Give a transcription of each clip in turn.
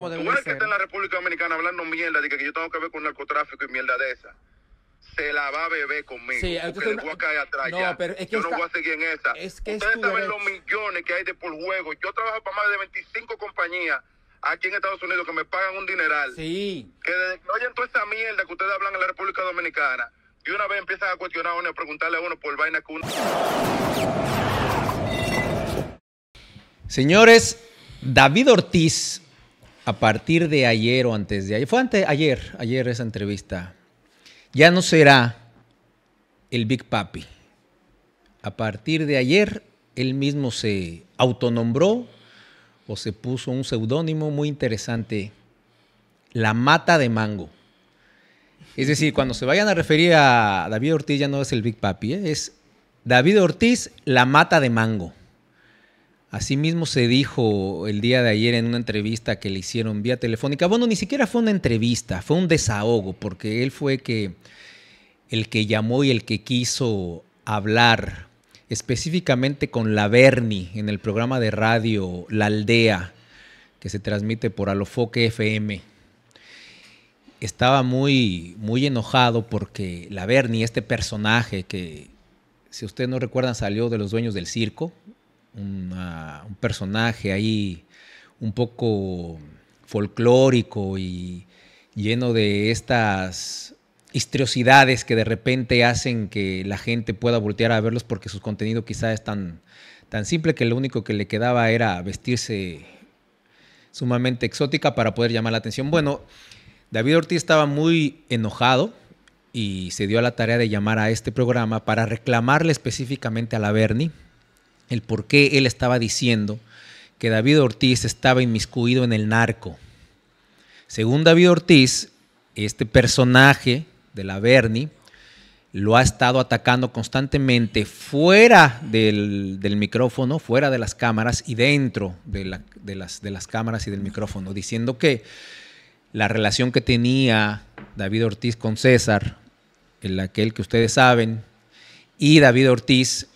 Tú eres que está en la República Dominicana hablando mierda de que yo tengo que ver con narcotráfico y mierda de esa se la va a beber conmigo. a yo no voy a seguir en esa. Ustedes saben los millones que hay de por juego. Yo trabajo para más de 25 compañías aquí en Estados Unidos que me pagan un dineral. Sí. Que desde toda esa mierda que ustedes hablan en la República Dominicana, y una vez empiezan a cuestionar a uno y preguntarle a uno por vaina que uno. Señores, David Ortiz a partir de ayer o antes de ayer, fue ayer, ayer esa entrevista, ya no será el Big Papi. A partir de ayer, él mismo se autonombró o se puso un seudónimo muy interesante, La Mata de Mango. Es decir, cuando se vayan a referir a David Ortiz, ya no es el Big Papi, ¿eh? es David Ortiz, La Mata de Mango. Asimismo se dijo el día de ayer en una entrevista que le hicieron vía telefónica. Bueno, ni siquiera fue una entrevista, fue un desahogo, porque él fue que, el que llamó y el que quiso hablar específicamente con la Berni en el programa de radio La Aldea, que se transmite por Alofoque FM. Estaba muy, muy enojado porque la Berni, este personaje que, si ustedes no recuerdan, salió de los dueños del circo, un personaje ahí un poco folclórico y lleno de estas histriosidades que de repente hacen que la gente pueda voltear a verlos porque su contenido quizá es tan, tan simple que lo único que le quedaba era vestirse sumamente exótica para poder llamar la atención. Bueno, David Ortiz estaba muy enojado y se dio a la tarea de llamar a este programa para reclamarle específicamente a la Bernie el por qué él estaba diciendo que David Ortiz estaba inmiscuido en el narco. Según David Ortiz, este personaje de la Bernie lo ha estado atacando constantemente fuera del, micrófono, fuera de las cámaras y dentro de, las, de las cámaras y del micrófono, diciendo que la relación que tenía David Ortiz con César, el aquel que ustedes saben, y David Ortiz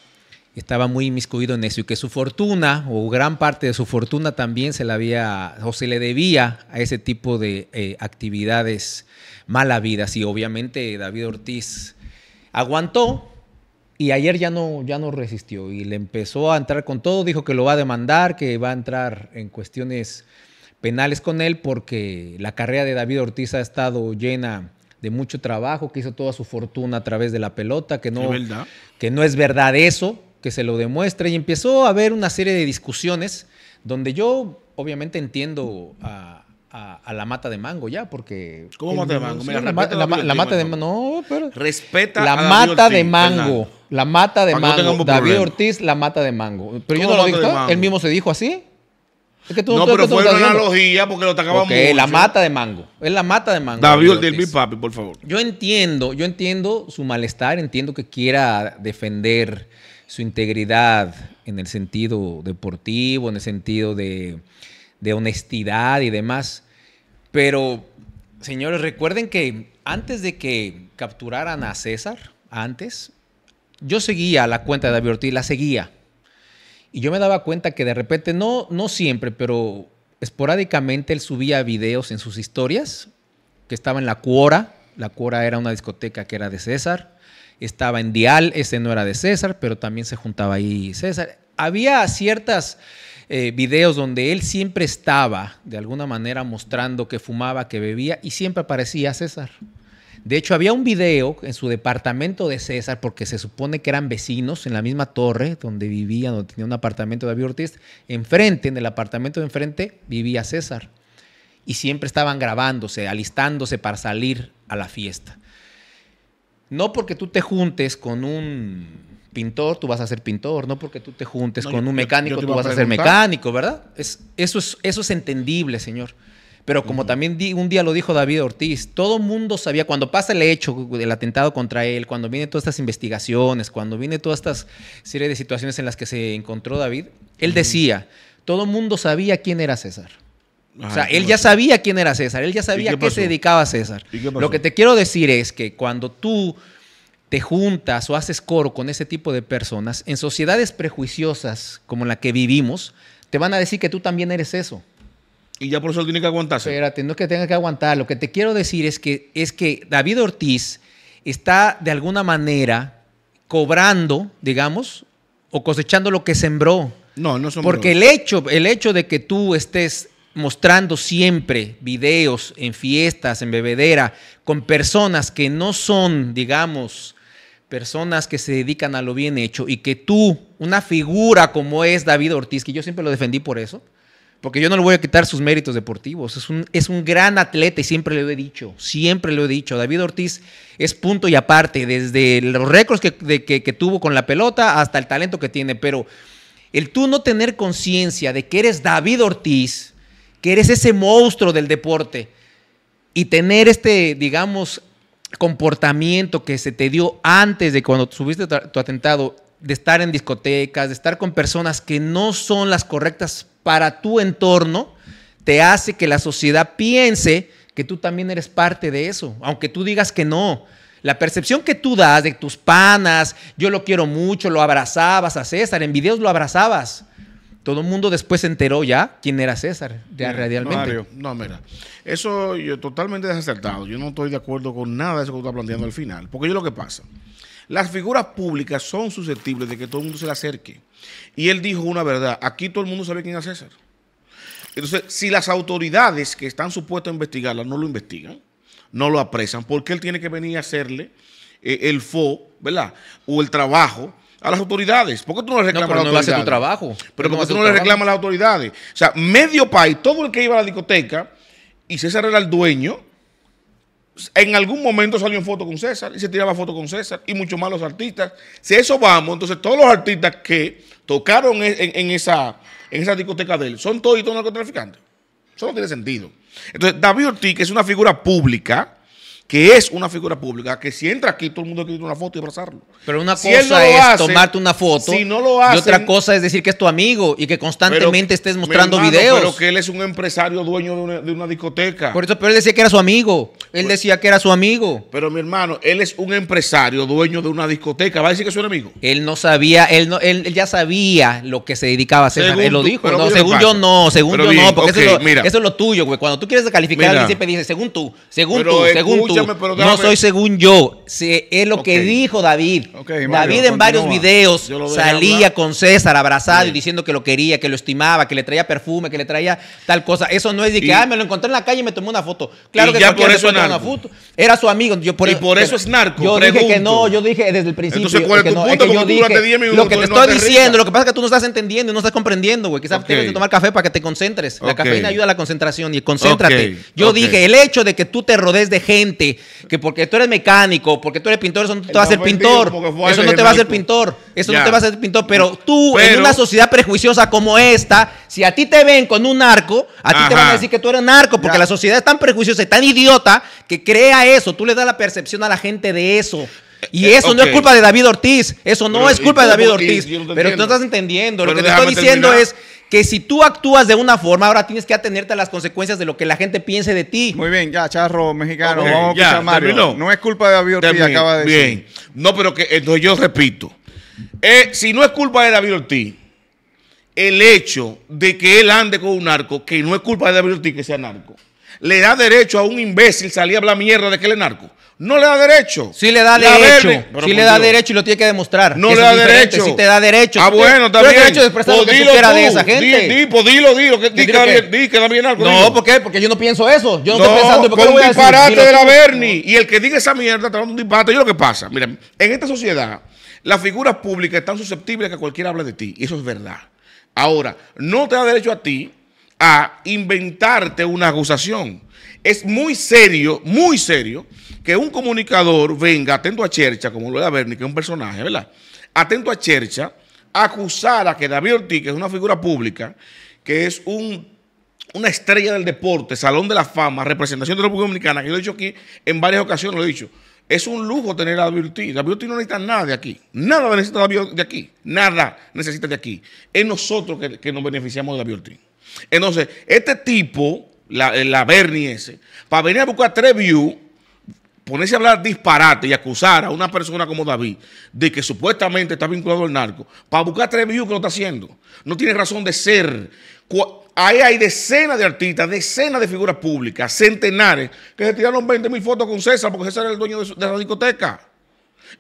estaba muy inmiscuido en eso y que su fortuna o gran parte de su fortuna también se la había o se le debía a ese tipo de eh, actividades mala vida. Y obviamente David Ortiz aguantó y ayer ya no, ya no resistió y le empezó a entrar con todo, dijo que lo va a demandar, que va a entrar en cuestiones penales con él porque la carrera de David Ortiz ha estado llena de mucho trabajo, que hizo toda su fortuna a través de la pelota, que no, que no es verdad eso, que se lo demuestre. Y empezó a haber una serie de discusiones donde yo obviamente entiendo a, la mata de mango ya, porque... ¿Cómo mata de mango? la, mata, de mango, no, pero... Respeta La a mata de mango, la mata de mango, David Ortiz, la mata de mango. Pero yo no lo digo, él mismo se dijo así. Es que tú, no, tú, pero tú, fue una analogía porque lo atacaban okay, la mata de mango. Es la mata de mango. David Ortiz, mi papi, por favor. Yo entiendo, yo entiendo su malestar, entiendo que quiera defender su integridad en el sentido deportivo, en el sentido de, honestidad y demás. Pero, señores, recuerden que antes de que capturaran a César, antes, yo seguía la cuenta de David Ortiz, la seguía. Y yo me daba cuenta que de repente, no, no siempre, pero esporádicamente él subía videos en sus historias, que estaba en la Cuora. La Cuora era una discoteca que era de César estaba en Dial, ese no era de César, pero también se juntaba ahí César. Había ciertas eh, videos donde él siempre estaba, de alguna manera, mostrando que fumaba, que bebía, y siempre aparecía César. De hecho, había un video en su departamento de César, porque se supone que eran vecinos en la misma torre donde vivía, donde tenía un apartamento de David Ortiz. Enfrente, en el apartamento de enfrente, vivía César. Y siempre estaban grabándose, alistándose para salir a la fiesta. No porque tú te juntes con un pintor, tú vas a ser pintor, no porque tú te juntes con un mecánico, tú vas a, ser mecánico, ¿verdad? eso, es, eso es entendible, señor. Pero como también un día lo dijo David Ortiz, todo mundo sabía, cuando pasa el hecho, el atentado contra él, cuando vienen todas estas investigaciones, cuando viene toda esta serie de situaciones en las que se encontró David, él decía, todo mundo sabía quién era César o sea, él ya sabía quién era César, él ya sabía a qué, se dedicaba César. Lo que te quiero decir es que cuando tú te juntas o haces coro con ese tipo de personas, en sociedades prejuiciosas como la que vivimos, te van a decir que tú también eres eso. Y ya por eso tiene que aguantarse. Espérate, no que tenga que aguantar. Lo que te quiero decir es que, es que David Ortiz está de alguna manera cobrando, digamos, o cosechando lo que sembró. No, no son Porque el hecho, el hecho de que tú estés mostrando siempre videos en fiestas, en bebedera, con personas que no son, digamos, personas que se dedican a lo bien hecho y que tú, una figura como es David Ortiz, que yo siempre lo defendí por eso, porque yo no le voy a quitar sus méritos deportivos, es un, es un gran atleta y siempre lo he dicho, siempre lo he dicho, David Ortiz es punto y aparte, desde los récords que tuvo con la pelota hasta el talento que tiene, pero el tú no tener conciencia de que eres David Ortiz, que eres ese monstruo del deporte y tener este, digamos, comportamiento que se te dio antes de cuando subiste tu, atentado, de estar en discotecas, de estar con personas que no son las correctas para tu entorno, te hace que la sociedad piense que tú también eres parte de eso, aunque tú digas que no. La percepción que tú das de tus panas, yo lo quiero mucho, lo abrazabas a César, en videos lo abrazabas todo el mundo después se enteró ya quién era César, ya no, mira, eso yo totalmente desacertado. Yo no estoy de acuerdo con nada de eso que tú estás planteando al final. Porque yo lo que pasa, las figuras públicas son susceptibles de que todo el mundo se le acerque. Y él dijo una verdad, aquí todo el mundo sabe quién es César. Entonces, si las autoridades que están supuestas a investigarla no lo investigan, no lo apresan, ¿por qué él tiene que venir a hacerle eh, el FO, ¿verdad? O el trabajo a las autoridades. ¿Por qué tú no le reclamas a las no autoridades? Hace tu trabajo. Pero ¿por qué tú no le reclamas a las autoridades? O sea, medio país, todo el que iba a la discoteca y César era el dueño, en algún momento salió en foto con César y se tiraba foto con César y mucho más los artistas. Si eso vamos, entonces todos los artistas que tocaron e-, en, esa, en esa discoteca de él son todos y todos narcotraficantes. Eso no tiene sentido. Entonces, David Ortiz, que es una figura pública, que es una figura pública, que si entra aquí todo el mundo quiere una foto y abrazarlo. Pero una cosa es tomarte una foto y otra cosa es decir que es tu amigo y que constantemente estés mostrando videos. Pero que él es un empresario dueño de una, discoteca. Por eso, pero él decía que era su amigo. Él pues, decía que era su amigo. Pero mi hermano, él es un empresario dueño de una discoteca. ¿Va a decir que es su amigo Él no sabía, él él, ya sabía lo que se dedicaba a hacer. él lo dijo. según yo no, según yo no, porque eso, es lo, tuyo, güey. Cuando tú quieres calificar, al alguien siempre dices según tú, según tú, según tú no soy según yo. es lo que dijo David. David en varios videos salía con César abrazado y diciendo que lo quería, que lo estimaba, que le traía perfume, que le traía tal cosa. Eso no es de que, ah, me lo encontré en la calle y me tomé una foto. Claro que ya por eso es Una foto. Era su amigo. y por eso es narco. Yo dije que no, yo dije desde el principio. Entonces, ¿cuál es tu punto? yo dije, 10 minutos, lo que te estoy diciendo, lo que pasa es que tú no estás entendiendo, y no estás comprendiendo, güey. Quizás tienes que tomar café para que te concentres. La cafeína ayuda a la concentración y concéntrate. Yo dije, el hecho de que tú te rodees de gente que porque tú eres mecánico, porque tú eres pintor, eso no te va a hacer pintor. Eso no te va a hacer pintor. Eso no te va a ser pintor. Pero tú, en una sociedad prejuiciosa como esta, si a ti te ven con un arco a ti te van a decir que tú eres narco, porque la sociedad es tan prejuiciosa y tan idiota que crea eso. Tú le das la percepción a la gente de eso. Y eh, eso no es culpa de David Ortiz. Eso no es culpa de David Ortiz. pero tú no estás entendiendo. lo que te estoy diciendo es que si tú actúas de una forma, ahora tienes que atenerte a las consecuencias de lo que la gente piense de ti. Muy bien, ya, charro mexicano, vamos a No es culpa de David Ortiz, acaba de bien. decir. no, pero que yo repito, eh, si no es culpa de David Ortiz, el hecho de que él ande con un narco, que no es culpa de David Ortiz que sea narco, le da derecho a un imbécil salir a hablar mierda de que él es narco. No le da derecho. Sí le da derecho. sí le da derecho y lo tiene que demostrar. No le da derecho. Sí te da derecho. Ah, bueno, está bien. derecho de expresar lo que pues tú de esa gente. Dilo pues dilo, dilo. Que, di, que, da bien algo. No, ¿por qué? Porque yo no pienso eso. Yo no, estoy pensando. ¿por qué con un disparate de la Bernie. Y el que diga esa mierda está dando un disparate. Yo lo que pasa. Mira, en esta sociedad, las figuras públicas están susceptibles a que cualquiera hable de ti. Y eso es verdad. Ahora, no te da derecho a ti a inventarte una acusación. Es muy serio, muy serio, que un comunicador venga atento a Chercha, como lo era Berni, que es un personaje, ¿verdad? Atento a Chercha, acusar a que David Ortiz, que es una figura pública, que es una estrella del deporte, salón de la fama, representación de la República Dominicana, que lo he dicho aquí en varias ocasiones, lo he dicho. Es un lujo tener a David Ortiz. David Ortiz no necesita nada de aquí. Nada necesita David de aquí. Nada necesita de aquí. Es nosotros que, que nos beneficiamos de David Ortiz. Entonces, este tipo, la, eh, la Bernie ese, para venir a buscar tres ponerse a hablar disparate y acusar a una persona como David de que supuestamente está vinculado al narco, para buscar tres views que lo está haciendo. No tiene razón de ser. Ahí hay decenas de artistas, decenas de figuras públicas, centenares, que se tiraron 20 mil fotos con César porque César era el dueño de, la discoteca.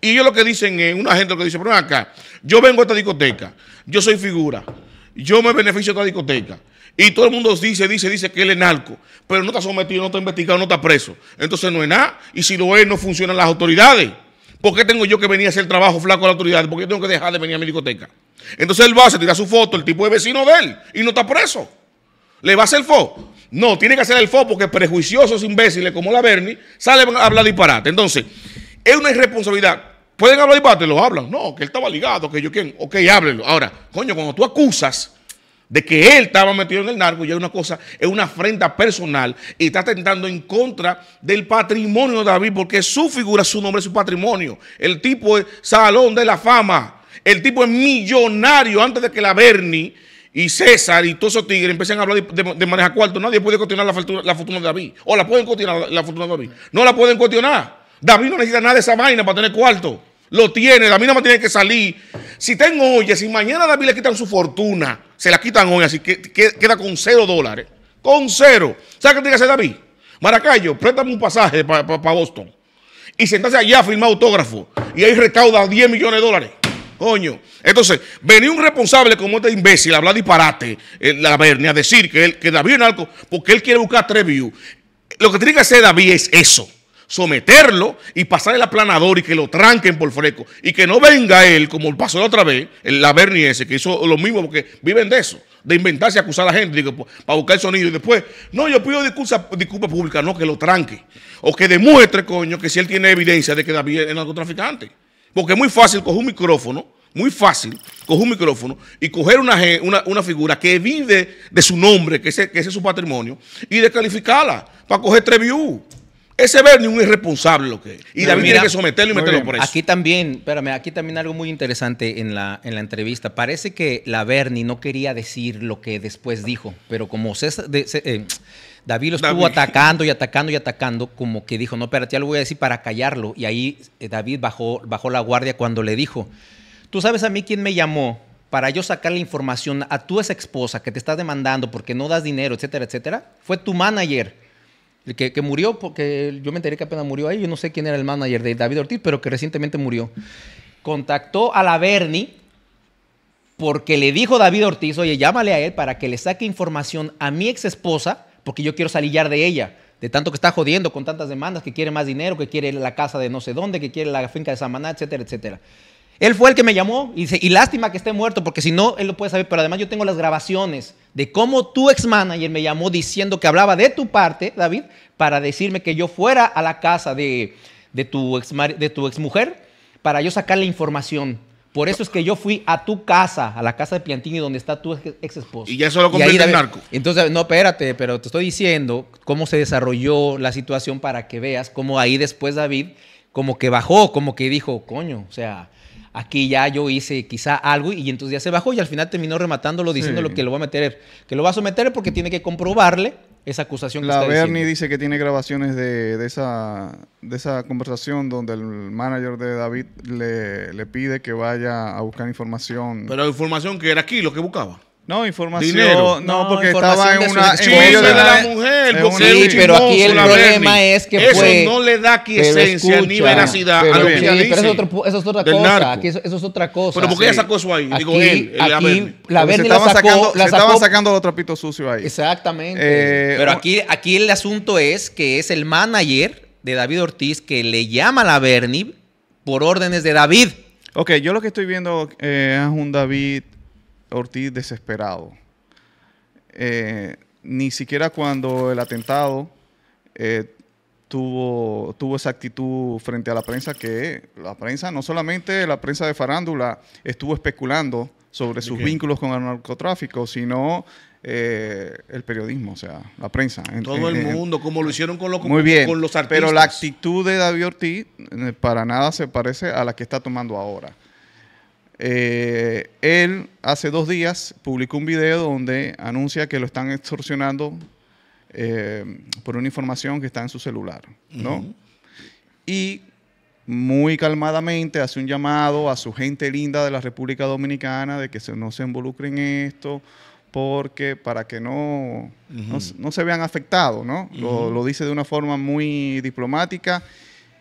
Y ellos lo que dicen es, una gente lo que dice, pero acá, yo vengo a esta discoteca, yo soy figura, yo me beneficio de esta discoteca. Y todo el mundo dice, dice, dice que él es narco, pero no está sometido, no está investigado, no está preso. Entonces no es nada. Y si lo es, no funcionan las autoridades. ¿Por qué tengo yo que venir a hacer trabajo flaco a las autoridades? ¿Por qué tengo que dejar de venir a mi discoteca? Entonces él va, hacer tira su foto, el tipo es vecino de él y no está preso. ¿Le va a hacer el fo? No, tiene que hacer el fo porque prejuiciosos imbéciles como la Bernie salen a hablar disparate. Entonces, es una irresponsabilidad. ¿Pueden hablar disparate? Lo hablan. No, que él estaba ligado, que yo quién. Ok, háblenlo. Ahora, coño, cuando tú acusas de que él estaba metido en el narco, y hay una cosa, es una afrenta personal y está tentando en contra del patrimonio de David, porque su figura, su nombre, su patrimonio. El tipo es Salón de la Fama, el tipo es millonario antes de que la Bernie y César y todos esos tigres empiecen a hablar de, de, manejar cuarto. Nadie puede cuestionar la fortuna, de David, o la pueden cuestionar la, fortuna de David, no la pueden cuestionar. David no necesita nada de esa vaina para tener cuarto. Lo tiene, la me tiene que salir. Si tengo hoy, si mañana a David le quitan su fortuna, se la quitan hoy, así que, queda con cero dólares. Con cero. ¿Sabes qué tiene que hacer David? Maracayo, préstame un pasaje para Boston. Y sentarse allá a firmar autógrafo. Y ahí recauda 10 millones de dólares. Coño. Entonces, venía un responsable como este imbécil a hablar disparate, en la verne a decir que, él, David es narco, porque él quiere buscar tres Lo que tiene que hacer David es eso someterlo y pasar el aplanador y que lo tranquen por fresco. Y que no venga él, como pasó la otra vez, la Bernie ese, que hizo lo mismo porque viven de eso, de inventarse y acusar a la gente pues, para buscar el sonido. Y después, no, yo pido disculpas públicas pública, no, que lo tranque. O que demuestre, coño, que si él tiene evidencia de que David es narcotraficante. Porque es muy fácil coger un micrófono, muy fácil coger un micrófono y coger una, una, figura que vive de su nombre, que ese, que es su patrimonio, y descalificarla para coger tres views. Ese Bernie es un irresponsable lo que Y David tiene que someterlo y meterlo eso. Aquí también, espérame, aquí también algo muy interesante en la, en la entrevista. Parece que la Bernie no quería decir lo que después dijo, pero como se, eh, David lo estuvo atacando y atacando y atacando, como que dijo, no, espérate, ya lo voy a decir para callarlo. Y ahí eh, David bajó, la guardia cuando le dijo, tú sabes a mí quién me llamó para yo sacar la información a tu ex esposa que te está demandando porque no das dinero, etcétera, etcétera. Fue tu manager el que, murió, porque yo me enteré que apenas murió ahí, yo no sé quién era el manager de David Ortiz, pero que recientemente murió, contactó a la Bernie porque le dijo David Ortiz, oye, llámale a él para que le saque información a mi ex esposa, porque yo quiero salir de ella, de tanto que está jodiendo con tantas demandas, que quiere más dinero, que quiere la casa de no sé dónde, que quiere la finca de Samaná, etcétera, etcétera. Él fue el que me llamó y, dice, y lástima que esté muerto, porque si no, él lo puede saber. Pero además yo tengo las grabaciones de cómo tu ex manager me llamó diciendo que hablaba de tu parte, David, para decirme que yo fuera a la casa de, de tu, ex, de tu ex para yo sacar la información. Por eso es que yo fui a tu casa, a la casa de Piantini, donde está tu ex esposo. Y ya eso lo comprende el narco. Entonces, no, espérate, pero te estoy diciendo cómo se desarrolló la situación para que veas cómo ahí después David como que bajó, como que dijo, coño, o sea, aquí ya yo hice quizá algo y entonces ya se bajó y al final terminó rematándolo diciendo que lo va a meter, que lo va a someter porque tiene que comprobarle esa acusación la que está Bernie dice que tiene grabaciones de, esa, de esa conversación donde el manager de David le pide que vaya a buscar información. Pero información que era aquí lo que buscaba. No, información. No, porque estaba en una. de la, mujer. sí, pero aquí el problema es que. Eso no le da aquí ni veracidad a lo que dice. Pero eso, es otra cosa. Aquí eso, es otra cosa. Pero porque ella sacó eso ahí. Digo, él. la la sacó. Sacando, la estaban sacando los trapitos sucios ahí. Exactamente. Eh, pero aquí, aquí el asunto es que es el manager de David Ortiz que le llama a la Bernie por órdenes de David. Ok, yo lo que estoy viendo eh, es un David Ortiz desesperado. Eh, ni siquiera cuando el atentado eh, tuvo, tuvo esa actitud frente a la prensa, que la prensa, no solamente la prensa de farándula, estuvo especulando sobre sus vínculos con el narcotráfico, sino eh, el periodismo, o sea, la prensa. Todo el mundo, como lo hicieron con, con los artistas. Pero la actitud de David Ortiz para nada se parece a la que está tomando ahora. Eh, él hace dos días publicó un video donde anuncia que lo están extorsionando eh, por una información que está en su celular, ¿no? Y muy calmadamente hace un llamado a su gente linda de la República Dominicana de que no se involucre en esto, porque para que no, no, se vean afectados, ¿no? lo, lo, dice de una forma muy diplomática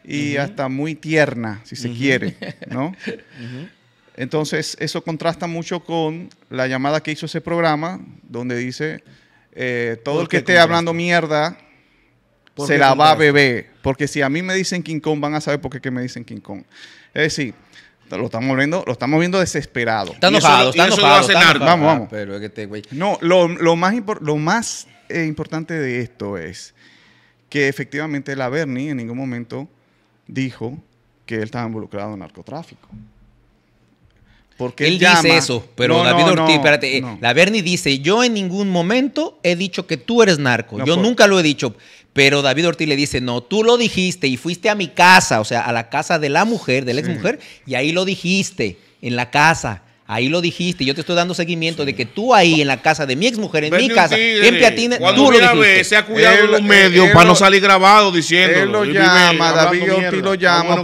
y hasta muy tierna, si se quiere, ¿no? Entonces, eso contrasta mucho con la llamada que hizo ese programa, donde dice, eh, todo el que esté hablando mierda se la va a beber. Porque si a mí me dicen King Kong, van a saber por qué me dicen King Kong. Es decir, lo estamos viendo, lo estamos viendo desesperado. Está enojado, está Vamos, vamos. Ah, este no, lo, más, eh, importante de esto es que efectivamente la Bernie en ningún momento dijo que él estaba involucrado en narcotráfico. Porque él, dice eso, pero David Ortiz, espérate, eh, la Bernie dice, yo en ningún momento he dicho que tú eres narco, yo nunca lo he dicho, pero David Ortiz le dice, no, tú lo dijiste y fuiste a mi casa, o sea, a la casa de la mujer, de la ex mujer, y ahí lo dijiste, en la casa. Ahí lo dijiste, yo te estoy dando seguimiento de que tú ahí en la casa de mi ex mujer, en mi casa, en Piatina, tú lo dijiste. Vez, se ha cuidado en los medios para no salir grabado diciendo. Él lo llama, David Ortiz lo llama,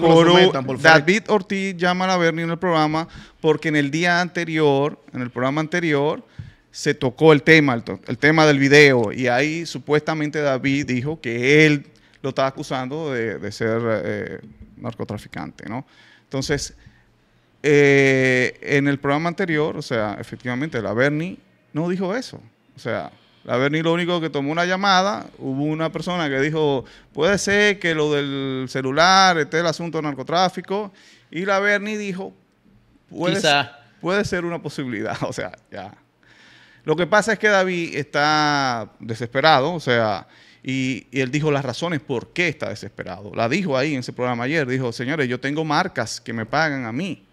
David Ortiz llama a Bernie en el programa porque en el día anterior, en el programa anterior, se tocó el tema, el, tema del video y ahí supuestamente David dijo que él lo estaba acusando de, ser eh, narcotraficante, ¿no? Entonces, eh, en el programa anterior, o sea, efectivamente, la Bernie no dijo eso. O sea, la Bernie lo único que tomó una llamada, hubo una persona que dijo, puede ser que lo del celular esté el asunto del narcotráfico, y la Bernie dijo, puede, puede ser una posibilidad, o sea, ya. Lo que pasa es que David está desesperado, o sea, y, y, él dijo las razones por qué está desesperado. La dijo ahí en ese programa ayer, dijo, señores, yo tengo marcas que me pagan a mí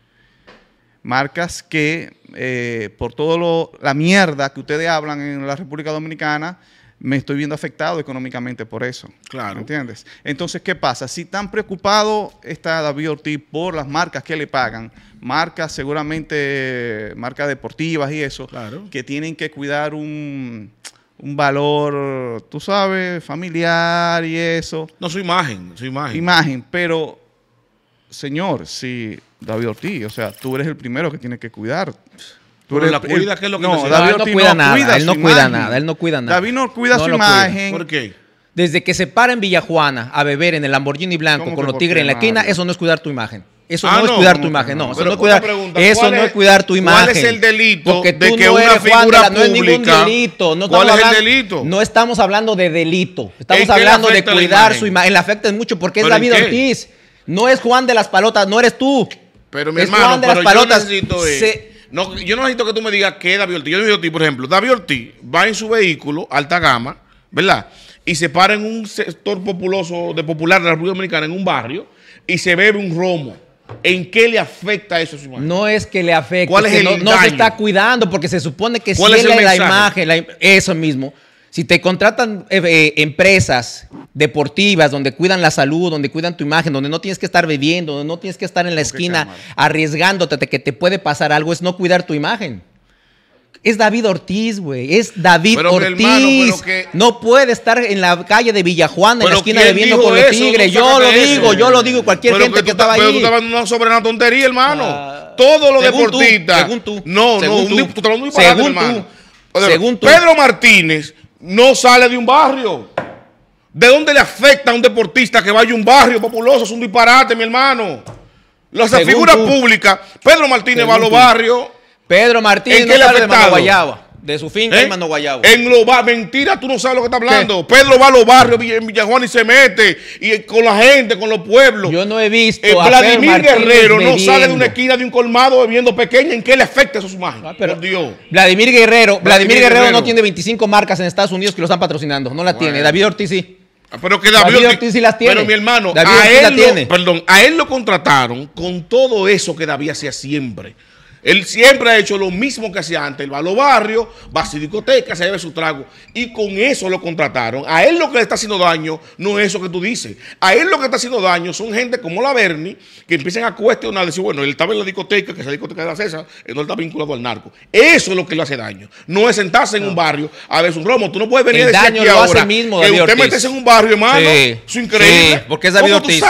marcas que eh, por toda la mierda que ustedes hablan en la República Dominicana, me estoy viendo afectado económicamente por eso. Claro. ¿Entiendes? Entonces, ¿qué pasa? Si tan preocupado está David Ortiz por las marcas que le pagan, marcas seguramente, marcas deportivas y eso, claro. que tienen que cuidar un, un valor, tú sabes, familiar y eso. No, su imagen, su imagen. Imagen, pero, señor, si David Ortiz. O sea, tú eres el primero que tiene que cuidar. Tú eres la cuida, es lo que no, David Ortiz no cuida nada. él no cuida nada. Él no cuida nada. David no cuida su imagen. ¿Por qué? Desde que se para en Villajuana a beber en el Lamborghini blanco con los tigres en la esquina, eso no es cuidar tu imagen. Eso ah, no, es cuidar tu imagen, no. Eso, no es cuidar, eso no es cuidar tu imagen. ¿Cuál es el delito Porque tú de que no una eres figura pública, No es ningún delito. No ¿Cuál es el delito? No estamos hablando de delito. Estamos hablando de cuidar su imagen. Le afecta mucho porque es David Ortiz. No es Juan de las Palotas, no eres tú. Pero mi hermano, Yo, eh, no yo no necesito que tú me digas qué es David Ortiz. Yo necesito por ejemplo, David Ortiz va en su vehículo, alta gama, ¿verdad? Y se para en un sector populoso, de popular de la República Dominicana, en un barrio, y se bebe un romo. ¿En qué le afecta eso a su imagen? No es que le afecte. ¿Cuál es el no, no, se está cuidando porque se supone que si es la imagen, eso mismo, si te contratan eh, eh, empresas deportivas donde cuidan la salud, donde cuidan tu imagen, donde no tienes que estar bebiendo, donde no tienes que estar en la esquina arriesgándote de que te puede pasar algo, es no cuidar tu imagen. Es David Ortiz, güey. Es David pero Ortiz. No puede estar en la calle de Villajuana, en la esquina bebiendo con los tigre. yo lo digo, yo lo digo. Cualquier gente que, estaba ahí. Pero tú estabas hablando sobre una tontería, hermano. Ah, Todos los Según tú. No, según no, tú, tú, según, tú. Pedro Martínez no sale de un barrio. ¿De dónde le afecta a un deportista que vaya a un barrio populoso? Es un disparate, mi hermano. Las figuras públicas, Pedro Martínez va a los barrios. Pedro Martínez qué sale de su finca hermano ¿Eh? y En lo va, mentira, tú no sabes lo que está hablando. Pedro va a los barrios en Villajuan y se mete y con la gente, con los pueblos. Yo no he visto. Eh, Vladimir Guerrero no sale de una esquina de un colmado bebiendo pequeña. ¿En qué le afecta eso su imagen? Ah, pero, Dios. Vladimir Guerrero, Vladimir, Guerrero, no tiene 25 marcas en Estados Unidos que lo están patrocinando. No la tiene. David Ortiz sí. Ah, pero que David, Ortiz, sí las tiene. Pero mi hermano, a él la tiene. perdón, a él lo contrataron con todo eso que David hacía siempre. Él siempre ha hecho lo mismo que hacía antes. Él va a los barrios, va a su discoteca, se lleva su trago. Y con eso lo contrataron. A él lo que le está haciendo daño no es eso que tú dices. A él lo que está haciendo daño son gente como la Berni que empiezan a cuestionar, decir, bueno, él estaba en la discoteca, que es la discoteca de la César, él no está vinculado al narco. Eso es lo que le hace daño. No es sentarse en un barrio a ver un romo. Tú no puedes venir a decir daño ahora mismo, usted metes en un barrio, hermano. Sí. Es increíble. porque es David Ortiz.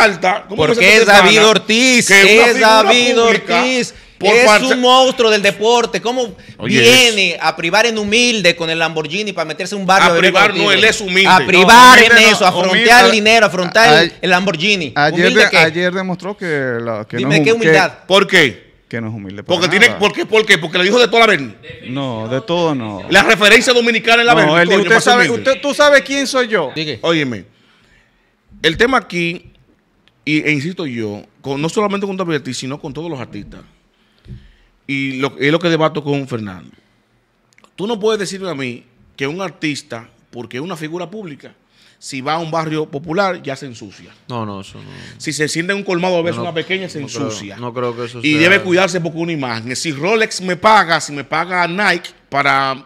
porque es David Ortiz. es David Ortiz es un monstruo del deporte. ¿Cómo viene a privar en humilde con el Lamborghini para meterse en un barrio? A privar no, él es humilde. A privar en eso, a el dinero, a afrontar el Lamborghini. Ayer, demostró que, la, Dime, no es, ¿qué humildad? ¿Por qué? Que no es humilde. porque tiene, ¿por, qué? Porque le dijo de toda la vez No, de todo no. La referencia dominicana en la verdad. tú sabes quién soy yo. Óyeme, el tema aquí, e insisto yo, no solamente con David sino con todos los artistas y lo, es lo que debato con Fernando. Tú no puedes decirme a mí que un artista, porque es una figura pública, si va a un barrio popular, ya se ensucia. No, no, eso no. Si se siente en un colmado a veces una pequeña, se ensucia. no creo que eso sea. Y debe cuidarse porque una imagen. Si Rolex me paga, si me paga Nike para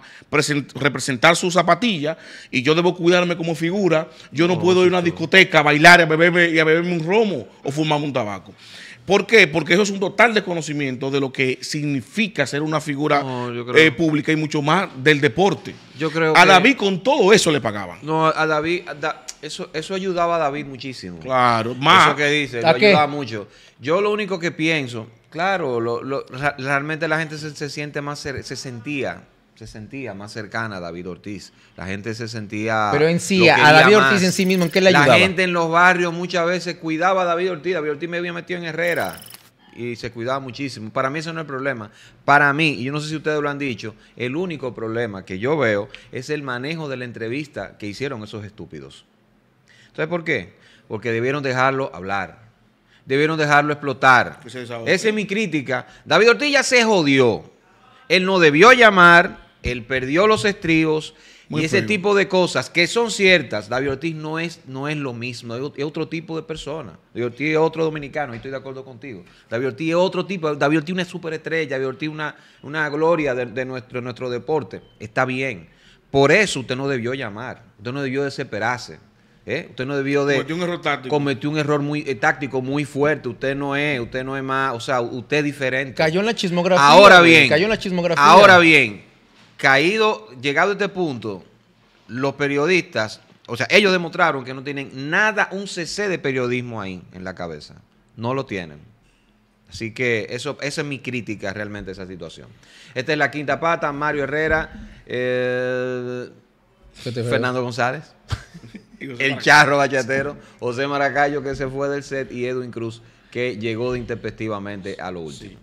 representar su zapatilla y yo debo cuidarme como figura, yo no, puedo ir a una discoteca a bailar y a beberme un romo o fumarme un tabaco. ¿Por qué? Porque eso es un total desconocimiento de lo que significa ser una figura eh, pública y mucho más del deporte. Yo creo a David con todo eso le pagaban. No, a David, eso, eso ayudaba a David muchísimo. Claro, más. Eso que dice, lo ayudaba mucho. Yo lo único que pienso, claro, realmente la gente se, siente más, se sentía se sentía más cercana a David Ortiz. La gente se sentía. Pero en sí, a David Ortiz en sí mismo, ¿en qué le ayudaba? La gente en los barrios muchas veces cuidaba a David Ortiz. David Ortiz me había metido en Herrera y se cuidaba muchísimo. Para mí, eso no es el problema. Para mí, y yo no sé si ustedes lo han dicho, el único problema que yo veo es el manejo de la entrevista que hicieron esos estúpidos. ¿Entonces por qué? Porque debieron dejarlo hablar. Debieron dejarlo explotar. Pues Esa es mi crítica. David Ortiz ya se jodió. Él no debió llamar él perdió los estribos y ese tipo de cosas que son ciertas. David Ortiz no es, no es lo mismo, es otro tipo de persona. David Ortiz es otro dominicano, y estoy de acuerdo contigo. David Ortiz es otro tipo, David Ortiz es una superestrella, David Ortiz es una, una gloria de, nuestro, nuestro deporte. Está bien. Por eso usted no debió llamar, usted no debió desesperarse. ¿eh? Usted no debió de cometió un error táctico. un error muy eh, táctico muy fuerte. Usted no es, usted no es más, o sea, usted es diferente. Cayó en la chismografía. Ahora bien, cayó en la chismografía. Ahora bien, caído, llegado a este punto, los periodistas, o sea, ellos demostraron que no tienen nada, un cc de periodismo ahí en la cabeza. No lo tienen. Así que eso, esa es mi crítica realmente a esa situación. Esta es la quinta pata, Mario Herrera, eh, Fernando González, el charro bachatero, José Maracayo que se fue del set y Edwin Cruz que llegó de intempestivamente a lo último.